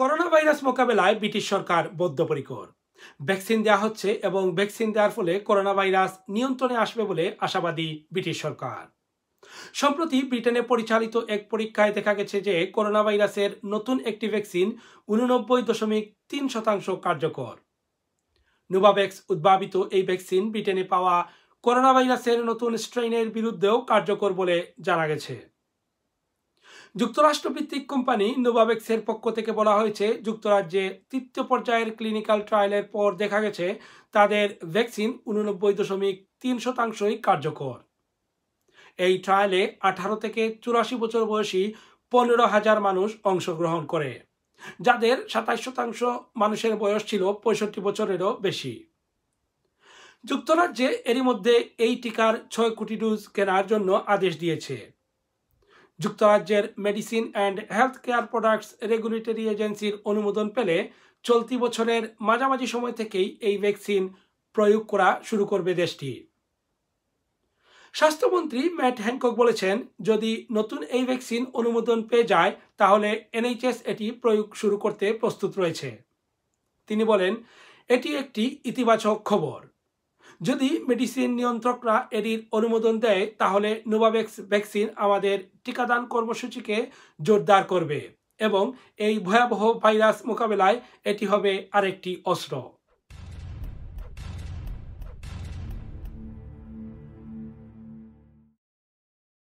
corona virus মোকাবেলায় British সরকার বদ্ধপরিকর ভ্যাকসিন দেওয়া হচ্ছে এবং ভ্যাকসিন দেওয়ার ফলে করোনা ভাইরাস নিয়ন্ত্রণে আসবে বলে আশাবাদী ব্রিটিশ সরকার সম্প্রতি ব্রিটেনে পরিচালিত এক পরীক্ষায় দেখা গেছে যে করোনা ভাইরাসের নতুন একটি ভ্যাকসিন উননব্বই দশমিক তিন শতাংশ কার্যকর নোভাভ্যাক্স উদ্ভাবিত এই ভ্যাকসিন ব্রিটেনে পাওয়া করোনা ভাইরাসের নতুন স্ট্রেইনের বিরুদ্ধেও কার্যকর বলে জানা গেছে যুক্তরাষ্ট্রভিত্তিক কোম্পানি নোভাবেক্সের পক্ষ থেকে বলা হয়েছে যুক্তরাজ্যে তৃতীয় পর্যায়ের ক্লিনিক্যাল ট্রায়ালের পর দেখা গেছে তাদের ভ্যাকসিন উননব্বই দশমিক তিন শতাংশই কার্যকর এই ট্রায়ালে আঠারো থেকে চুরাশি বছর বয়সী পনেরো হাজার মানুষ অংশগ্রহণ করে যাদের সাতাশ শতাংশ মানুষের বয়স ছিল পঁয়ষট্টি বছরেরও বেশি যুক্তরাজ্যে এরই মধ্যে এই টিকার ছয় কোটি ডোজ কেনার জন্য আদেশ দিয়েছে যুক্তরাজ্যের medicine and healthcare products regulatory এজেন্সির অনুমোদন পেলে চলতি বছরের মাঝামাঝি সময় থেকেই এই ভ্যাকসিন প্রয়োগ করা শুরু করবে দেশটি স্বাস্থ্যমন্ত্রী ম্যাট হ্যাংকক বলেছেন যদি নতুন এই ভ্যাকসিন অনুমোদন পেয়ে যায় তাহলে এনএইচএস এটি প্রয়োগ শুরু করতে প্রস্তুত রয়েছে তিনি বলেন এটি একটি ইতিবাচক খবর যদি মেডিসিন নিয়ন্ত্রকরা এটির অনুমোদন দেয় তাহলে নোভাভ্যাক্স ভ্যাকসিন আমাদের টিকাদান কর্মসূচিকে জোরদার করবে এবং এই ভয়াবহ ভাইরাস মোকাবেলায় এটি হবে আরেকটি অস্ত্র